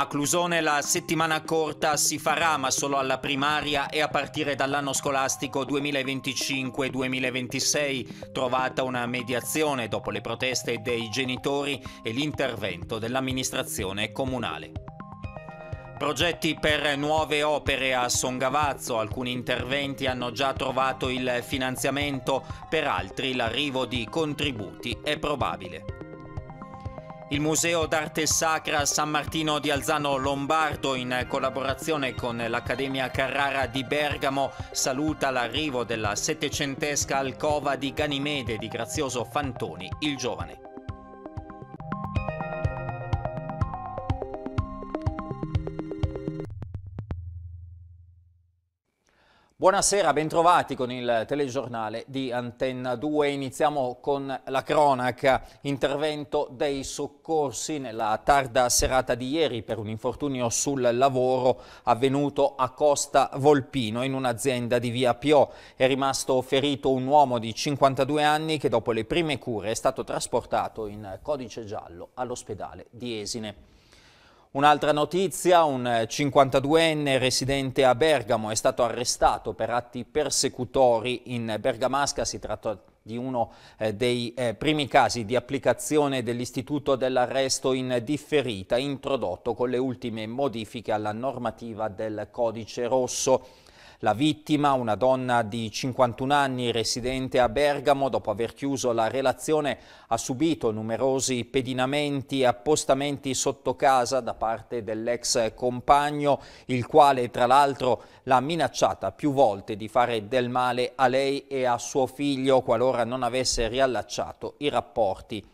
A Clusone la settimana corta si farà ma solo alla primaria e a partire dall'anno scolastico 2025-2026 trovata una mediazione dopo le proteste dei genitori e l'intervento dell'amministrazione comunale. Progetti per nuove opere a Songavazzo, alcuni interventi hanno già trovato il finanziamento, per altri l'arrivo di contributi è probabile. Il Museo d'Arte Sacra San Martino di Alzano Lombardo, in collaborazione con l'Accademia Carrara di Bergamo, saluta l'arrivo della settecentesca alcova di Ganimede di Grazioso Fantoni, il giovane. Buonasera, bentrovati con il telegiornale di Antenna 2. Iniziamo con la cronaca. Intervento dei soccorsi nella tarda serata di ieri per un infortunio sul lavoro avvenuto a Costa Volpino in un'azienda di via Pio. È rimasto ferito un uomo di 52 anni che dopo le prime cure è stato trasportato in codice giallo all'ospedale di Esine. Un'altra notizia, un 52enne eh, residente a Bergamo è stato arrestato per atti persecutori in Bergamasca, si tratta di uno eh, dei eh, primi casi di applicazione dell'istituto dell'arresto in differita introdotto con le ultime modifiche alla normativa del codice rosso. La vittima, una donna di 51 anni residente a Bergamo, dopo aver chiuso la relazione, ha subito numerosi pedinamenti e appostamenti sotto casa da parte dell'ex compagno, il quale tra l'altro l'ha minacciata più volte di fare del male a lei e a suo figlio qualora non avesse riallacciato i rapporti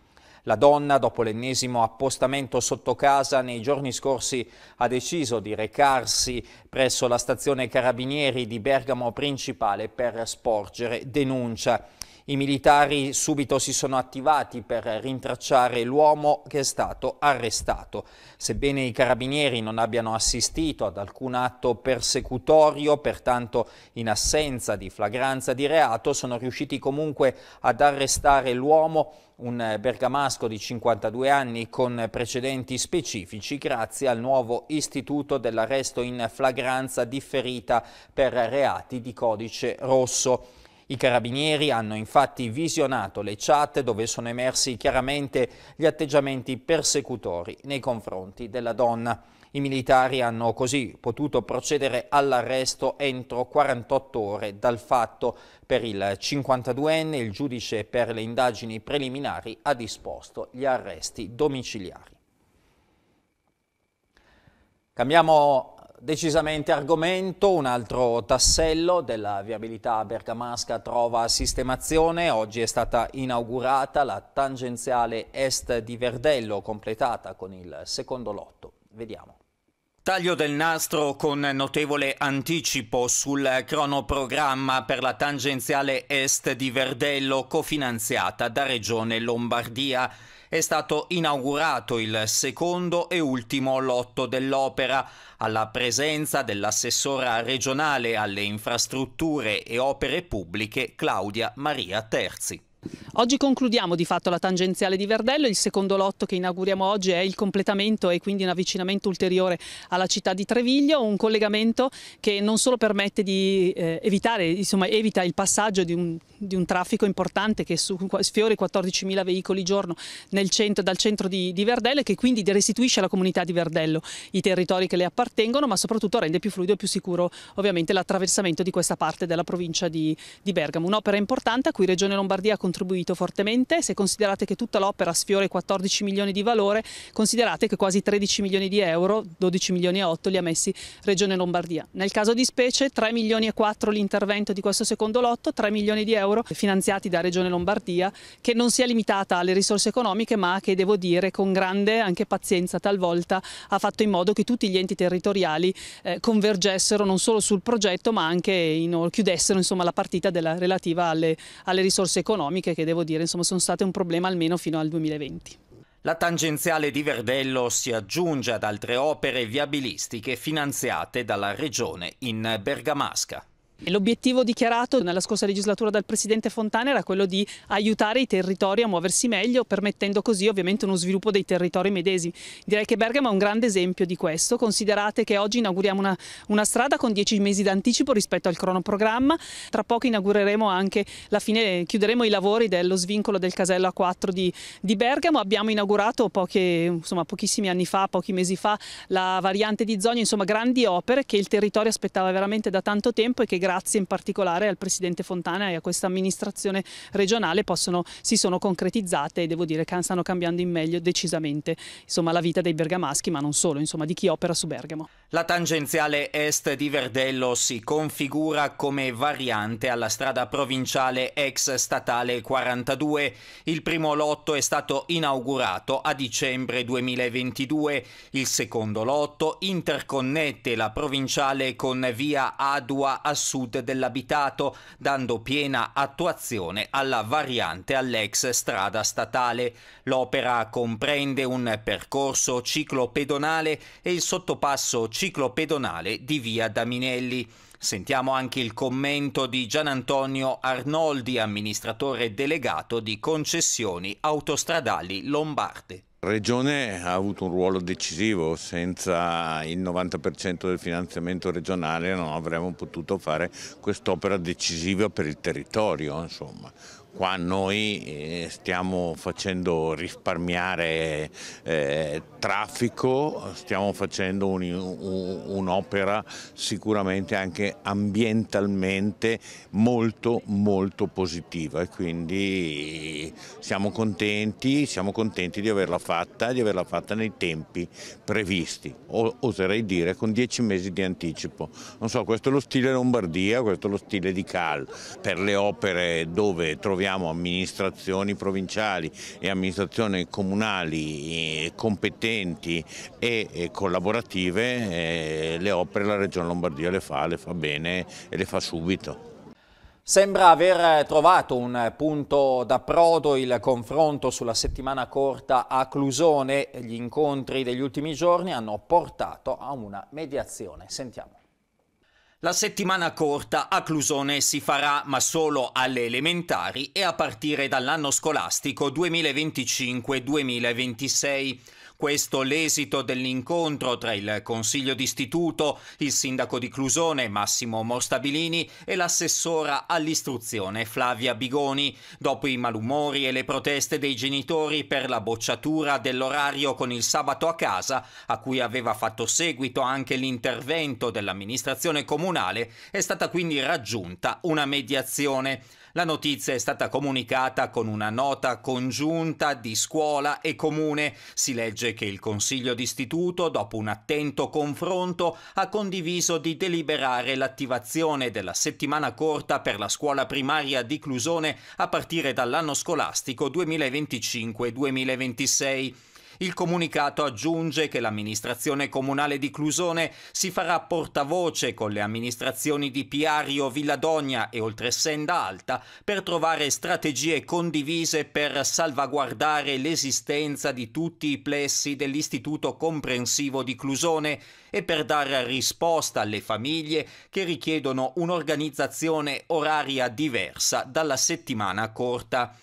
la donna, dopo l'ennesimo appostamento sotto casa, nei giorni scorsi ha deciso di recarsi presso la stazione Carabinieri di Bergamo Principale per sporgere denuncia. I militari subito si sono attivati per rintracciare l'uomo che è stato arrestato. Sebbene i carabinieri non abbiano assistito ad alcun atto persecutorio, pertanto in assenza di flagranza di reato, sono riusciti comunque ad arrestare l'uomo un bergamasco di 52 anni con precedenti specifici grazie al nuovo istituto dell'arresto in flagranza differita per reati di codice rosso. I carabinieri hanno infatti visionato le chat dove sono emersi chiaramente gli atteggiamenti persecutori nei confronti della donna. I militari hanno così potuto procedere all'arresto entro 48 ore dal fatto. Per il 52enne il giudice per le indagini preliminari ha disposto gli arresti domiciliari. Cambiamo Decisamente argomento, un altro tassello della viabilità bergamasca trova sistemazione. Oggi è stata inaugurata la tangenziale est di Verdello, completata con il secondo lotto. Vediamo. Taglio del nastro con notevole anticipo sul cronoprogramma per la tangenziale est di Verdello cofinanziata da Regione Lombardia è stato inaugurato il secondo e ultimo lotto dell'opera, alla presenza dell'assessora regionale alle infrastrutture e opere pubbliche Claudia Maria Terzi. Oggi concludiamo di fatto la tangenziale di Verdello, il secondo lotto che inauguriamo oggi è il completamento e quindi un avvicinamento ulteriore alla città di Treviglio, un collegamento che non solo permette di eh, evitare, insomma evita il passaggio di un, di un traffico importante che sfiori 14.000 veicoli giorno centro, dal centro di, di, Verdello e che quindi restituisce alla comunità di Verdello i territori che le appartengono ma soprattutto rende più fluido e più sicuro ovviamente l'attraversamento di questa parte della provincia di, di Bergamo. Un'opera importante a cui Regione Lombardia continua contribuito fortemente, se considerate che tutta l'opera sfiora i 14 milioni di valore, considerate che quasi 13 milioni di euro, 12 milioni e 8 li ha messi Regione Lombardia. Nel caso di specie 3 milioni e 4 l'intervento di questo secondo lotto, 3 milioni di euro finanziati da Regione Lombardia che non si è limitata alle risorse economiche ma che devo dire con grande anche pazienza talvolta ha fatto in modo che tutti gli enti territoriali eh, convergessero non solo sul progetto ma anche in, chiudessero insomma, la partita della, relativa alle, alle risorse economiche economiche che devo dire insomma, sono state un problema almeno fino al 2020. La tangenziale di Verdello si aggiunge ad altre opere viabilistiche finanziate dalla regione in Bergamasca. L'obiettivo dichiarato nella scorsa legislatura dal Presidente Fontana era quello di aiutare i territori a muoversi meglio, permettendo così ovviamente uno sviluppo dei territori medesimi. Direi che Bergamo è un grande esempio di questo. Considerate che oggi inauguriamo una, una strada con dieci mesi d'anticipo rispetto al cronoprogramma. Tra poco inaugureremo anche la fine, chiuderemo i lavori dello svincolo del casello A4 di, di Bergamo. Abbiamo inaugurato poche, insomma, pochissimi anni fa, pochi mesi fa, la variante di Zogno, insomma grandi opere che il territorio aspettava veramente da tanto tempo e che grazie grazie in particolare al Presidente Fontana e a questa amministrazione regionale possono, si sono concretizzate e devo dire che stanno cambiando in meglio decisamente insomma, la vita dei bergamaschi ma non solo, insomma, di chi opera su Bergamo. La tangenziale est di Verdello si configura come variante alla strada provinciale ex statale 42. Il primo lotto è stato inaugurato a dicembre 2022, il secondo lotto interconnette la provinciale con via Adua a sud sud dell'abitato, dando piena attuazione alla variante all'ex strada statale. L'opera comprende un percorso ciclopedonale e il sottopasso ciclopedonale di via Daminelli. Sentiamo anche il commento di Gian Antonio Arnoldi, amministratore delegato di concessioni autostradali lombarde. La Regione ha avuto un ruolo decisivo, senza il 90% del finanziamento regionale non avremmo potuto fare quest'opera decisiva per il territorio. Insomma. Qua noi eh, stiamo facendo risparmiare eh, traffico, stiamo facendo un'opera un, un sicuramente anche ambientalmente molto molto positiva e quindi siamo contenti, siamo contenti di averla fatta, di averla fatta nei tempi previsti, oserei dire con dieci mesi di anticipo. Non so, questo è lo stile Lombardia, questo è lo stile di Cal. Per le opere dove troviamo troviamo amministrazioni provinciali e amministrazioni comunali eh, competenti e collaborative, eh, le opere la Regione Lombardia le fa, le fa bene e le fa subito. Sembra aver eh, trovato un punto d'approdo il confronto sulla settimana corta a Clusone. Gli incontri degli ultimi giorni hanno portato a una mediazione. Sentiamo. La settimana corta a Clusone si farà ma solo alle elementari e a partire dall'anno scolastico 2025-2026 questo l'esito dell'incontro tra il Consiglio d'Istituto, il sindaco di Clusone Massimo Morstabilini e l'assessora all'istruzione Flavia Bigoni. Dopo i malumori e le proteste dei genitori per la bocciatura dell'orario con il sabato a casa, a cui aveva fatto seguito anche l'intervento dell'amministrazione comunale, è stata quindi raggiunta una mediazione. La notizia è stata comunicata con una nota congiunta di scuola e comune. Si legge che il Consiglio d'Istituto, dopo un attento confronto, ha condiviso di deliberare l'attivazione della settimana corta per la scuola primaria di Clusone a partire dall'anno scolastico 2025-2026. Il comunicato aggiunge che l'amministrazione comunale di Clusone si farà portavoce con le amministrazioni di Piario, Villadogna e Oltresenda Alta per trovare strategie condivise per salvaguardare l'esistenza di tutti i plessi dell'Istituto Comprensivo di Clusone e per dare risposta alle famiglie che richiedono un'organizzazione oraria diversa dalla settimana corta.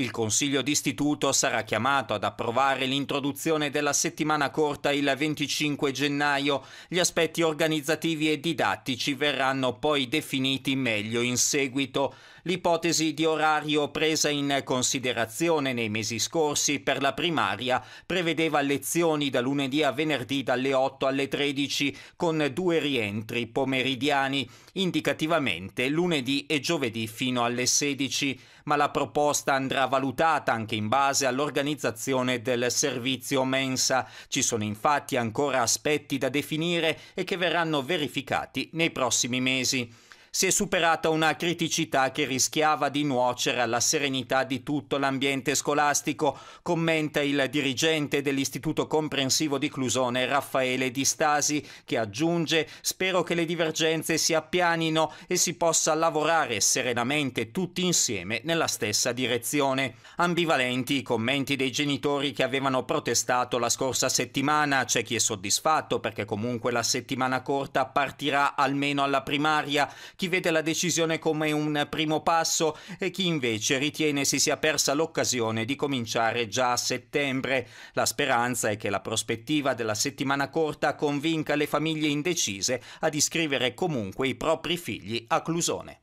Il Consiglio d'Istituto sarà chiamato ad approvare l'introduzione della settimana corta il 25 gennaio. Gli aspetti organizzativi e didattici verranno poi definiti meglio in seguito. L'ipotesi di orario presa in considerazione nei mesi scorsi per la primaria prevedeva lezioni da lunedì a venerdì dalle 8 alle 13 con due rientri pomeridiani, indicativamente lunedì e giovedì fino alle 16, ma la proposta andrà valutata anche in base all'organizzazione del servizio mensa. Ci sono infatti ancora aspetti da definire e che verranno verificati nei prossimi mesi si è superata una criticità che rischiava di nuocere alla serenità di tutto l'ambiente scolastico, commenta il dirigente dell'Istituto Comprensivo di Clusone Raffaele Di Stasi, che aggiunge spero che le divergenze si appianino e si possa lavorare serenamente tutti insieme nella stessa direzione. Ambivalenti i commenti dei genitori che avevano protestato la scorsa settimana, c'è chi è soddisfatto perché comunque la settimana corta partirà almeno alla primaria, chi vede la decisione come un primo passo e chi invece ritiene si sia persa l'occasione di cominciare già a settembre. La speranza è che la prospettiva della settimana corta convinca le famiglie indecise ad iscrivere comunque i propri figli a Clusone.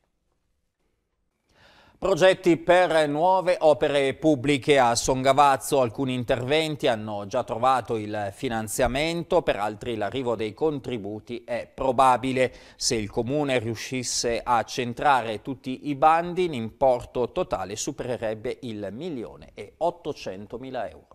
Progetti per nuove opere pubbliche a Songavazzo, alcuni interventi hanno già trovato il finanziamento, per altri l'arrivo dei contributi è probabile. Se il Comune riuscisse a centrare tutti i bandi, l'importo totale supererebbe il milione e ottocentomila euro.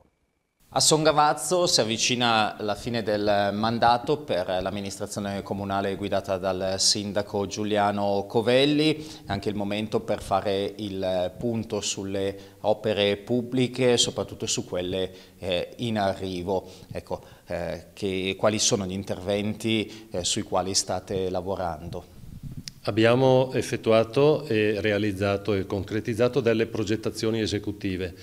A Songavazzo si avvicina la fine del mandato per l'amministrazione comunale guidata dal sindaco Giuliano Covelli, è anche il momento per fare il punto sulle opere pubbliche, soprattutto su quelle eh, in arrivo. Ecco, eh, che, quali sono gli interventi eh, sui quali state lavorando? Abbiamo effettuato e realizzato e concretizzato delle progettazioni esecutive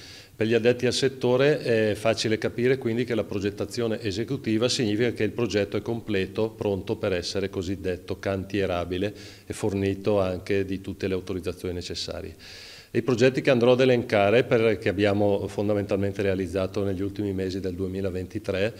per gli addetti al settore è facile capire quindi che la progettazione esecutiva significa che il progetto è completo, pronto per essere cosiddetto cantierabile e fornito anche di tutte le autorizzazioni necessarie. I progetti che andrò ad elencare, per, che abbiamo fondamentalmente realizzato negli ultimi mesi del 2023,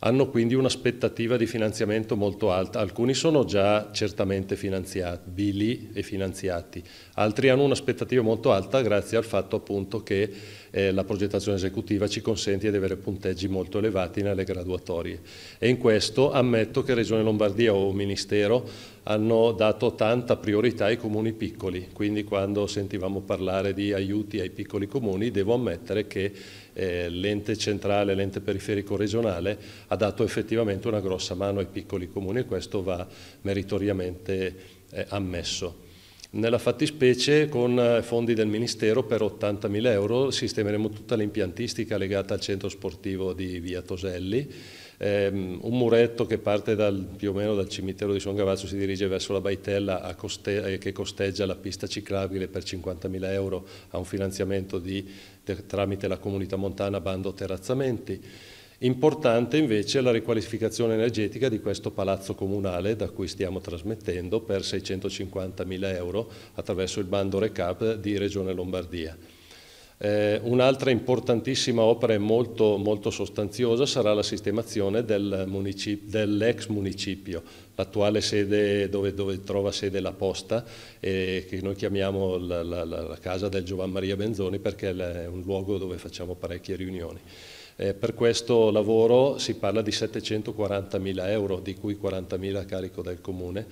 hanno quindi un'aspettativa di finanziamento molto alta. Alcuni sono già certamente finanziabili e finanziati, altri hanno un'aspettativa molto alta grazie al fatto appunto che eh, la progettazione esecutiva ci consente di avere punteggi molto elevati nelle graduatorie. E in questo ammetto che Regione Lombardia o Ministero hanno dato tanta priorità ai comuni piccoli, quindi quando sentivamo parlare di aiuti ai piccoli comuni devo ammettere che eh, l'ente centrale, l'ente periferico regionale ha dato effettivamente una grossa mano ai piccoli comuni e questo va meritoriamente eh, ammesso. Nella fattispecie con eh, fondi del Ministero per 80.000 euro sistemeremo tutta l'impiantistica legata al centro sportivo di Via Toselli Ehm, un muretto che parte dal, più o meno dal cimitero di Son Gavazzo si dirige verso la Baitella coste eh, che costeggia la pista ciclabile per 50.000 euro a un finanziamento di, tramite la comunità montana Bando Terrazzamenti. Importante invece la riqualificazione energetica di questo palazzo comunale da cui stiamo trasmettendo per 650.000 euro attraverso il bando RECAP di Regione Lombardia. Eh, un'altra importantissima opera e molto, molto, sostanziosa sarà la sistemazione del municip dell'ex municipio, l'attuale sede dove, dove, trova sede la posta, eh, che noi chiamiamo la, la, la, casa del Giovan Maria Benzoni perché è un luogo dove facciamo parecchie riunioni. Eh, per questo lavoro si parla di 740.000 euro, di cui 40.000 a carico del Comune,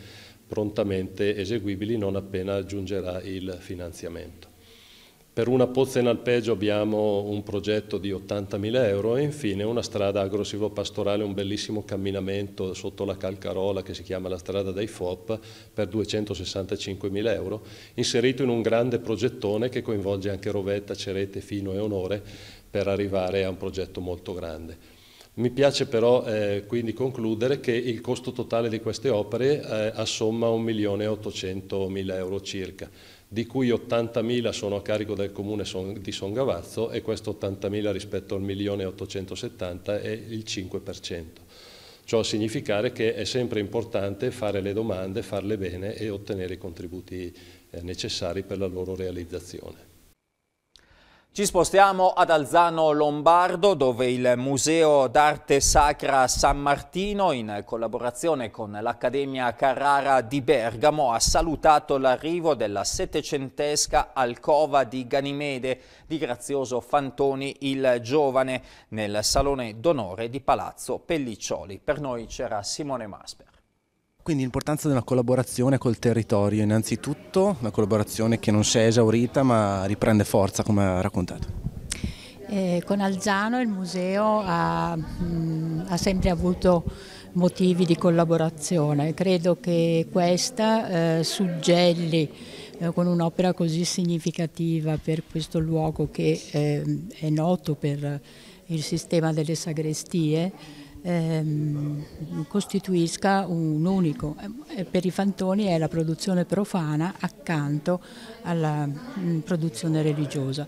prontamente eseguibili non appena giungerà il finanziamento. Per una pozza in alpeggio abbiamo un progetto di 80.000 euro e infine una strada agrosilvopastorale, un bellissimo camminamento sotto la Calcarola che si chiama la strada dei FOP per 265.000 euro, inserito in un grande progettone che coinvolge anche Rovetta, Cerete, Fino e Onore per arrivare a un progetto molto grande. Mi piace però eh, quindi concludere che il costo totale di queste opere eh, assomma 1.800.000 euro circa di cui 80.000 sono a carico del comune di Songavazzo e questo 80.000 rispetto al 1.870.000 è il 5%. Ciò a significare che è sempre importante fare le domande, farle bene e ottenere i contributi eh, necessari per la loro realizzazione. Ci spostiamo ad Alzano Lombardo dove il Museo d'Arte Sacra San Martino in collaborazione con l'Accademia Carrara di Bergamo ha salutato l'arrivo della settecentesca alcova di Ganimede di Grazioso Fantoni il Giovane nel Salone d'Onore di Palazzo Pelliccioli. Per noi c'era Simone Masper. Quindi l'importanza della collaborazione col territorio, innanzitutto una collaborazione che non si è esaurita ma riprende forza come ha raccontato. Eh, con Alzano il museo ha, mh, mm, ha, sempre avuto motivi di collaborazione, credo che questa eh, suggelli eh, con un'opera così significativa per questo luogo che eh, è noto per il sistema delle sagrestie Ehm, costituisca un unico. Per i fantoni è la produzione profana accanto alla mm, produzione religiosa.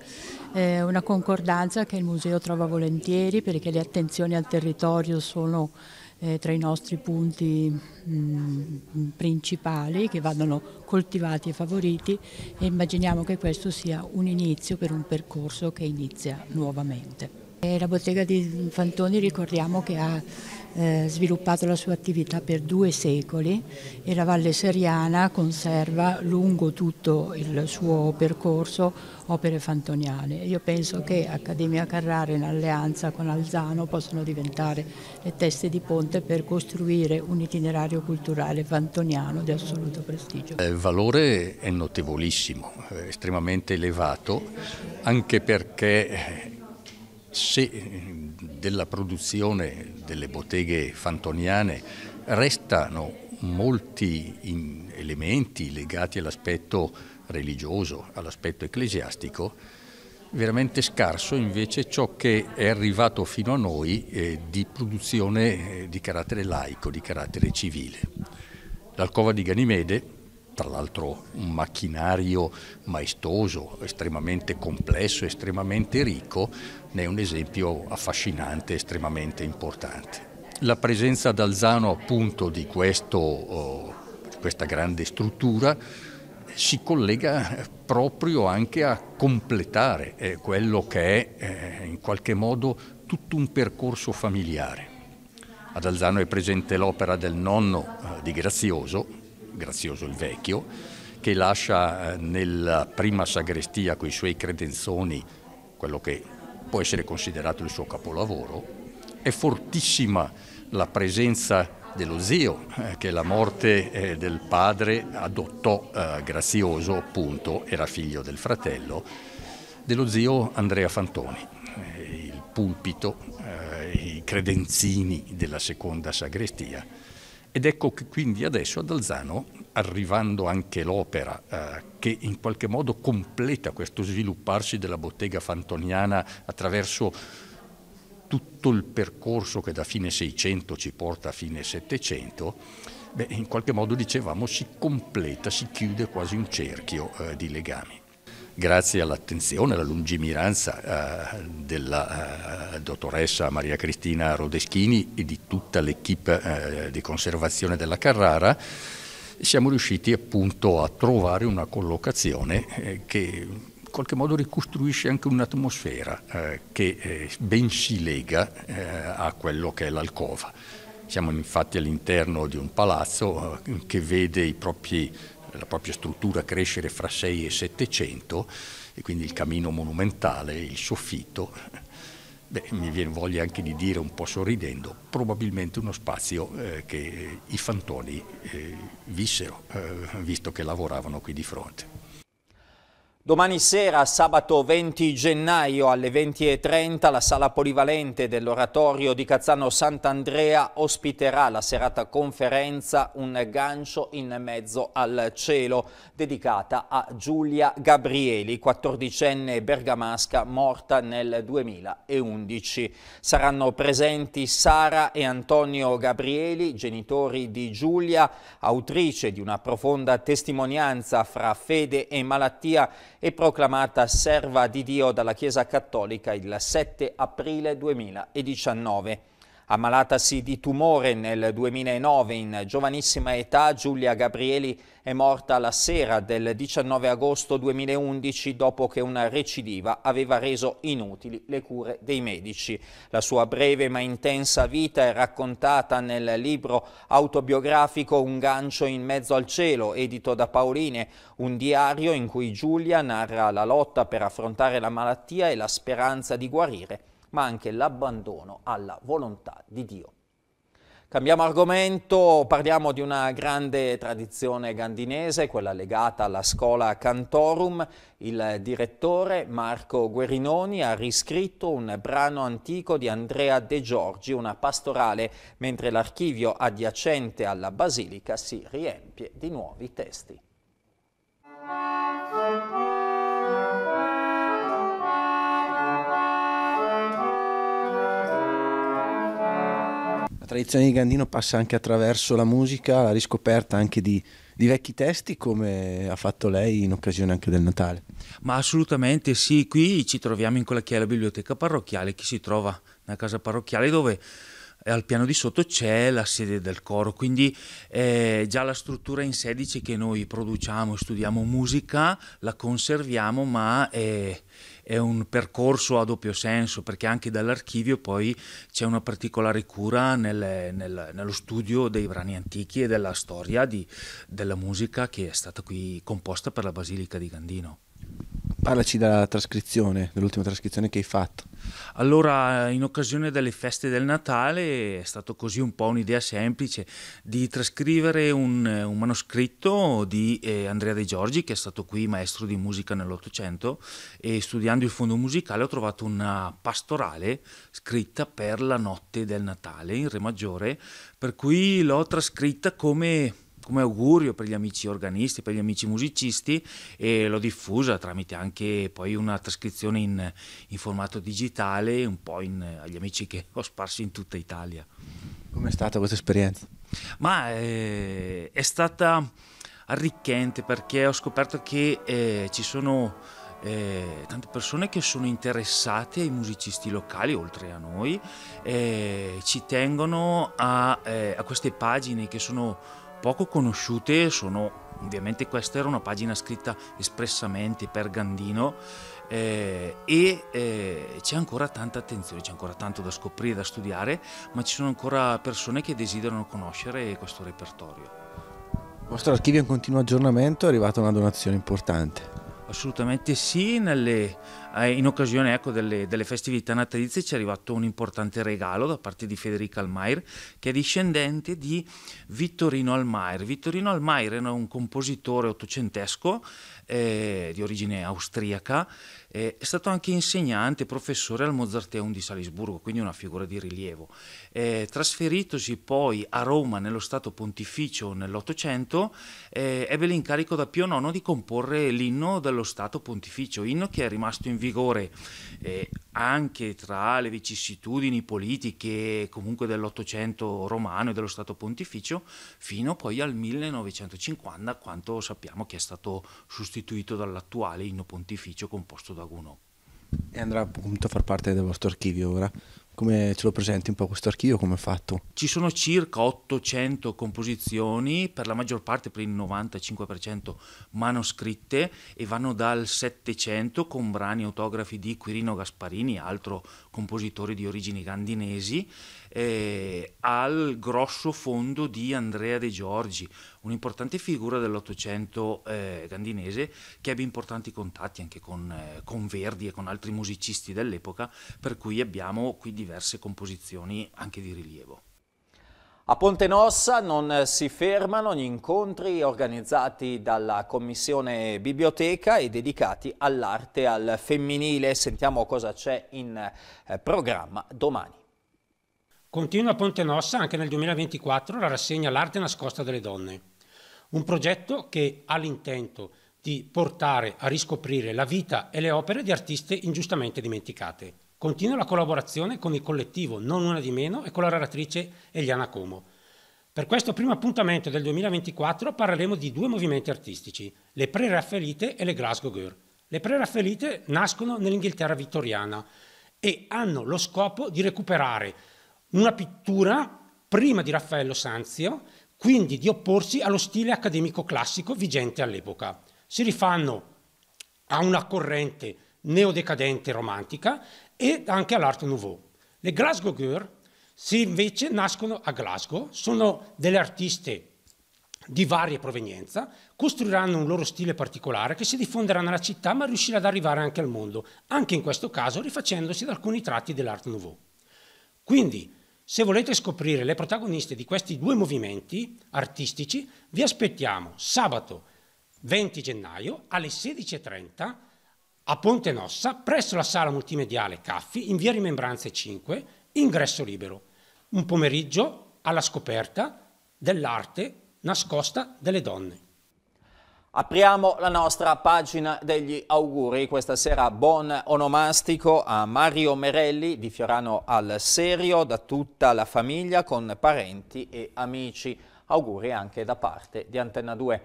È una concordanza che il museo trova volentieri perché le attenzioni al territorio sono eh, tra i nostri punti mm, principali che vanno coltivati e favoriti e immaginiamo che questo sia un inizio per un percorso che inizia nuovamente. La bottega di Fantoni ricordiamo che ha eh, sviluppato la sua attività per due secoli e la Valle Seriana conserva lungo tutto il suo percorso opere fantoniane. Io penso che Accademia Carrara in alleanza con Alzano possano diventare le teste di ponte per costruire un itinerario culturale fantoniano di assoluto prestigio. Il valore è notevolissimo, estremamente elevato, anche perché se eh, della produzione delle botteghe fantoniane restano molti elementi legati all'aspetto religioso, all'aspetto ecclesiastico, veramente scarso invece ciò che è arrivato fino a noi eh, di produzione eh, di carattere laico, di carattere civile. L'alcova di Ganimede tra l'altro un macchinario maestoso, estremamente complesso, estremamente ricco, ne è un esempio affascinante, estremamente importante. La presenza ad Alzano appunto di questo, oh, questa grande struttura si collega proprio anche a completare eh, quello che è eh, in qualche modo tutto un percorso familiare. Ad Alzano è presente l'opera del nonno eh, di Grazioso, Grazioso il Vecchio, che lascia eh, nella prima sagrestia con i suoi credenzoni quello che può essere considerato il suo capolavoro. È fortissima la presenza dello zio eh, che la morte eh, del padre adottò Grazioso, appunto, era figlio del fratello, dello zio Andrea Fantoni. il pulpito, i credenzini della seconda sagrestia ed ecco che quindi adesso ad Alzano, arrivando anche l'opera eh, che in qualche modo completa questo svilupparsi della bottega fantoniana attraverso tutto il percorso che da fine 600 ci porta a fine 700, beh, in qualche modo dicevamo si completa, si chiude quasi un cerchio eh, di legami grazie all'attenzione, e alla lungimiranza eh, della eh, dottoressa Maria Cristina Rodeschini e di tutta l'equipe eh, di conservazione della Carrara, siamo riusciti appunto a trovare una collocazione eh, che in qualche modo ricostruisce anche un'atmosfera eh, che eh, ben si lega a quello che è l'alcova. Siamo infatti all'interno di un palazzo che vede i propri la propria struttura crescere fra 6 e 700 e quindi il camino monumentale, il soffitto, beh, mi viene voglia anche di dire un po' sorridendo, probabilmente uno spazio eh, che i fantoni eh, vissero, eh, visto che lavoravano qui di fronte. Domani sera, sabato 20 gennaio alle 20.30, la sala polivalente dell'oratorio di Cazzano Sant'Andrea ospiterà la serata conferenza Un gancio in mezzo al cielo, dedicata a Giulia Gabrieli, 14enne bergamasca morta nel 2011. Saranno presenti Sara e Antonio Gabrieli, genitori di Giulia, autrice di una profonda testimonianza fra fede e malattia e proclamata serva di Dio dalla Chiesa Cattolica il 7 aprile 2019. Ammalatasi di tumore nel 2009 in giovanissima età, Giulia Gabrieli è morta la sera del 19 agosto 2011 dopo che una recidiva aveva reso inutili le cure dei medici. La sua breve ma intensa vita è raccontata nel libro autobiografico Un gancio in mezzo al cielo, edito da Paoline, un diario in cui Giulia narra la lotta per affrontare la malattia e la speranza di guarire ma anche l'abbandono alla volontà di Dio. Cambiamo argomento, parliamo di una grande tradizione gandinese, quella legata alla scuola Cantorum. Il direttore Marco Guerinoni ha riscritto un brano antico di Andrea De Giorgi, una pastorale, mentre l'archivio adiacente alla basilica si riempie di nuovi testi. La tradizione di Gandino passa anche attraverso la musica, la riscoperta anche di, di vecchi testi come ha fatto lei in occasione anche del Natale. Ma assolutamente sì, qui ci troviamo in quella che è la biblioteca parrocchiale che si trova nella casa parrocchiale dove eh, al piano di sotto c'è la sede del coro, quindi eh, già la struttura in sé dice che noi produciamo, studiamo musica, la conserviamo, ma eh, è un percorso a doppio senso perché anche dall'archivio poi c'è una particolare cura nelle, nel, nello studio dei brani antichi e della storia di, della musica che è stata qui composta per la Basilica di Gandino. Parlaci della trascrizione, dell'ultima trascrizione che hai fatto. Allora, in occasione delle feste del Natale è stato così un po' un'idea semplice di trascrivere un, eh, un manoscritto di eh, Andrea De Giorgi, che è stato qui maestro di musica nell'Ottocento, e studiando il fondo musicale ho trovato una pastorale scritta per la notte del Natale in Re maggiore, per cui l'ho trascritta come come augurio per gli amici organisti, per gli amici musicisti e l'ho diffusa tramite anche poi una trascrizione in, in formato digitale un po' in, agli amici che ho sparsi in tutta Italia. Com'è stata questa esperienza? Ma eh, è stata arricchente perché ho scoperto che eh, ci sono eh, tante persone che sono interessate ai musicisti locali, oltre a noi, eh, ci tengono a, eh, a queste pagine che sono poco conosciute sono ovviamente questa era una pagina scritta espressamente per Gandino eh, e eh, c'è ancora tanta attenzione, c'è ancora tanto da scoprire, da studiare, ma ci sono ancora persone che desiderano conoscere questo repertorio. Il vostro archivio è in continuo aggiornamento è arrivata una donazione importante. Assolutamente sì, Nelle, eh, in occasione ecco, delle, delle, festività natalizie ci è arrivato un importante regalo da parte di Federica Almair, che è discendente di Vittorino Almair. Vittorino Almair era un compositore ottocentesco eh, di origine austriaca eh, è stato anche insegnante, professore al Mozarteum di Salisburgo, quindi una figura di rilievo. Eh, trasferitosi poi a Roma nello Stato Pontificio nell'Ottocento, eh, ebbe l'incarico da Pio IX di comporre l'inno dello Stato Pontificio, inno che è rimasto in vigore anche tra le vicissitudini politiche comunque dell'Ottocento romano e dello Stato Pontificio, fino poi al 1950, quando sappiamo che è stato sostituito dall'attuale inno pontificio composto da qualcuno. E andrà appunto a far parte del vostro archivio ora? Come ce lo presenti un po' questo archivio? Come è fatto? Ci sono circa 800 composizioni, per la maggior parte, per il 95% manoscritte e vanno dal 700 con brani autografi di Quirino Gasparini, altro compositore di origini gandinesi, eh, al grosso fondo di Andrea De Giorgi, un'importante figura dell'Ottocento eh, gandinese che ebbe importanti contatti anche con, eh, con Verdi e con altri musicisti dell'epoca, per cui abbiamo qui diverse composizioni anche di rilievo. A Ponte Nossa non si fermano gli incontri organizzati dalla Commissione Biblioteca e dedicati all'arte al femminile. Sentiamo cosa c'è in eh, programma domani. Continua a Ponte Nossa anche nel 2024 la rassegna L'arte nascosta delle donne. Un progetto che ha l'intento di portare a riscoprire la vita e le opere di artiste ingiustamente dimenticate. Continua la collaborazione con il collettivo Non Una di Meno e con la relatrice Eliana Como. Per questo primo appuntamento del 2024 parleremo di due movimenti artistici, le Pre-Raffaelite e le Glasgow Girl. Le Pre-Raffaelite nascono nell'Inghilterra vittoriana e hanno lo scopo di recuperare una pittura prima di Raffaello Sanzio quindi di opporsi allo stile accademico classico vigente all'epoca. Si rifanno a una corrente neodecadente romantica e anche all'Art Nouveau. Le Glasgow Girl si invece nascono a Glasgow, sono delle artiste di varia provenienza, costruiranno un loro stile particolare che si diffonderà nella città ma riuscirà ad arrivare anche al mondo, anche in questo caso rifacendosi ad alcuni tratti dell'Art Nouveau. Quindi se volete scoprire le protagoniste di questi due movimenti artistici, vi aspettiamo sabato 20 gennaio alle 16.30 a Ponte Nossa presso la sala multimediale Caffi in via Rimembranze 5, ingresso libero. Un pomeriggio alla scoperta dell'arte nascosta delle donne. Apriamo la nostra pagina degli auguri, questa sera buon onomastico a Mario Merelli di Fiorano al Serio, da tutta la famiglia con parenti e amici. Auguri anche da parte di Antenna 2.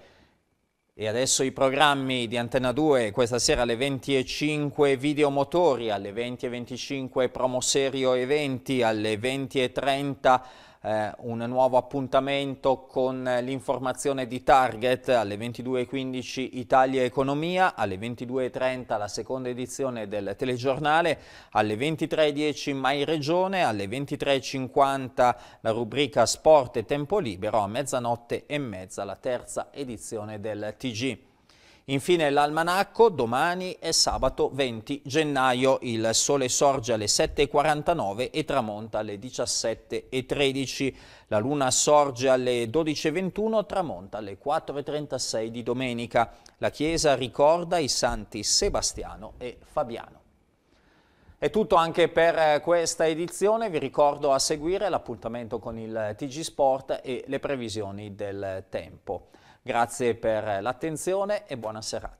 E adesso i programmi di Antenna 2, questa sera alle 20.05 videomotori, alle 20.25 promoserio eventi, alle 20.30 eh, un nuovo appuntamento con l'informazione di Target alle 22.15 Italia Economia, alle 22.30 la seconda edizione del telegiornale, alle 23.10 Mai Regione, alle 23.50 la rubrica Sport e Tempo Libero, a mezzanotte e mezza la terza edizione del TG. Infine l'almanacco, domani è sabato 20 gennaio, il sole sorge alle 7.49 e tramonta alle 17.13, la luna sorge alle 12.21, tramonta alle 4.36 di domenica. La chiesa ricorda i santi Sebastiano e Fabiano. È tutto anche per questa edizione, vi ricordo a seguire l'appuntamento con il TG Sport e le previsioni del tempo. Grazie per l'attenzione e buona serata.